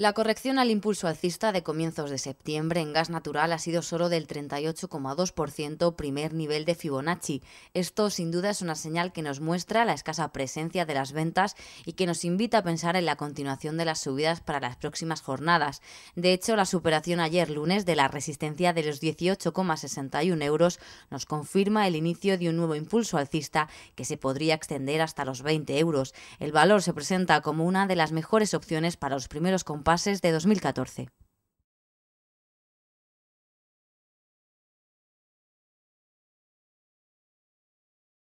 La corrección al impulso alcista de comienzos de septiembre en gas natural ha sido solo del 38,2% primer nivel de Fibonacci. Esto sin duda es una señal que nos muestra la escasa presencia de las ventas y que nos invita a pensar en la continuación de las subidas para las próximas jornadas. De hecho, la superación ayer lunes de la resistencia de los 18,61 euros nos confirma el inicio de un nuevo impulso alcista que se podría extender hasta los 20 euros. El valor se presenta como una de las mejores opciones para los primeros compradores bases de 2014.